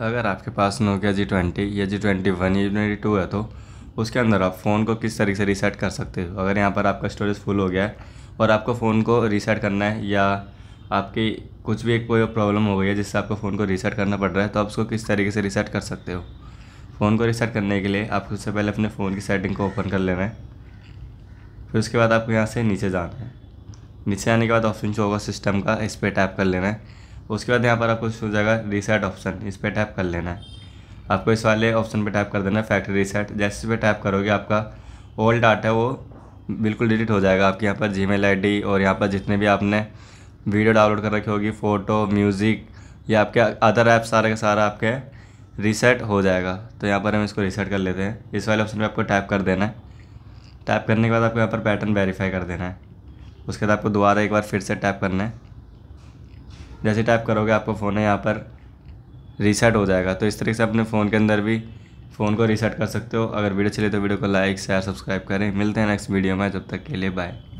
अगर आपके पास Nokia G twenty या जी ट्वेंटी वन या जी ट्वेंटी टू है तो उसके अंदर आप फ़ोन को किस तरीके से रीसेट कर सकते हो अगर यहाँ पर आपका स्टोरेज फुल हो गया है और आपको फ़ोन को रीसेट करना है या आपकी कुछ भी एक कोई प्रॉब्लम हो गई है जिससे आपको फ़ोन को रीसेट करना पड़ रहा है तो आप उसको किस तरीके से रीसेट कर सकते हो फ़ोन को रीसेट करने के लिए आपको सबसे पहले अपने फ़ोन की सेटिंग को ओपन कर लेना है फिर उसके बाद आपको यहाँ से नीचे जाना है नीचे आने के बाद ऑप्शन जो होगा सिस्टम का इस पर टैप कर लेना है उसके बाद यहाँ पर आपको हो जाएगा रीसेट ऑप्शन इस पर टैप कर लेना है आपको इस वाले ऑप्शन पर टैप कर देना है फैक्ट्री रीसेट जैसे इस पर टैप करोगे आपका ओल्ड डाटा वो बिल्कुल डिलीट हो जाएगा आपके यहाँ पर जी मेल और यहाँ पर जितने भी आपने वीडियो डाउनलोड कर रखी होगी फ़ोटो म्यूज़िक या आपके अदर ऐप सारे का सारा आपके रीसेट हो जाएगा तो यहाँ पर हम इसको रीसेट कर लेते हैं इस वाले ऑप्शन पर आपको टैप कर देना है टैप करने के बाद आपको यहाँ पर पैटर्न वेरीफाई कर देना है उसके बाद आपको दोबारा एक बार फिर से टैप करना है जैसे टाइप करोगे आपका फ़ोन है यहाँ पर रीसेट हो जाएगा तो इस तरीके से अपने फ़ोन के अंदर भी फ़ोन को रीसेट कर सकते हो अगर वीडियो चले तो वीडियो को लाइक शेयर सब्सक्राइब करें मिलते हैं नेक्स्ट वीडियो में जब तक के लिए बाय